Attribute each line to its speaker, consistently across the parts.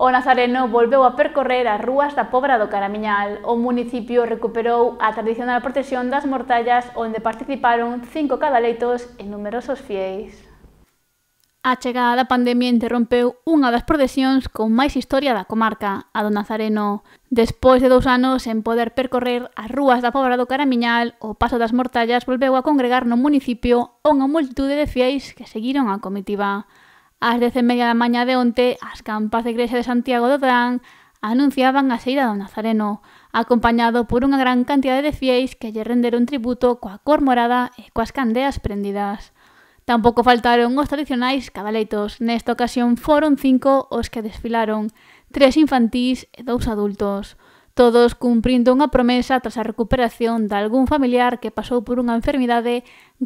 Speaker 1: O Nazareno volveu a percorrer as rúas da Pobra do Caramiñal. O municipio recuperou a tradicional procesión das mortallas onde participaron cinco cadaleitos e numerosos fieis. A chegada da pandemia interrompeu unha das procesións con máis historia da comarca, a do Nazareno. Despois de dous anos sen poder percorrer as rúas da Pobra do Caramiñal, o Paso das Mortallas volveu a congregar no municipio unha multitude de fieis que seguiron a comitiva. As dez e media da mañá de onte, as campas de Igrexa de Santiago do Drán anunciaban a saída do Nazareno, acompañado por unha gran cantidade de fieis que lle renderon tributo coa cor morada e coas candeas prendidas. Tampouco faltaron os tradicionais cabaleitos. Nesta ocasión foron cinco os que desfilaron, tres infantís e dous adultos todos cumprindo unha promesa tras a recuperación de algún familiar que pasou por unha enfermidade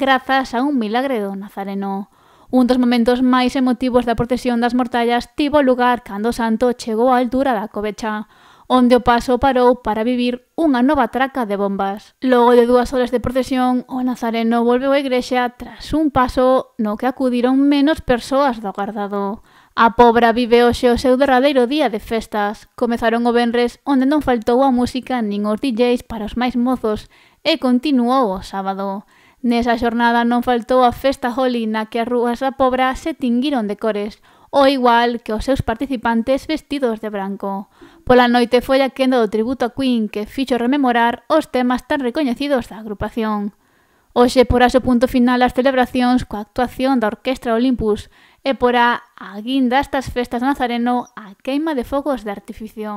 Speaker 1: grazas a un milagre do Nazareno. Un dos momentos máis emotivos da procesión das mortallas tivo lugar cando o santo chegou á altura da covecha, onde o paso parou para vivir unha nova traca de bombas. Logo de dúas horas de procesión, o nazareno volveu á igrexa tras un paso no que acudiron menos persoas do agardado. A pobra vive hoxe o seu derradeiro día de festas. Comezaron o venres onde non faltou a música nin os DJs para os máis mozos e continuou o sábado. Nesa xornada non faltou a festa holi na que as rúas da Pobra se tinguiron de cores, o igual que os seus participantes vestidos de branco. Pola noite foi a quenda do tributo a Queen que fixo rememorar os temas tan recoñecidos da agrupación. Oxe porás o punto final ás celebracións coa actuación da Orquestra Olympus e porá a guinda estas festas nazareno a queima de fogos de artificio.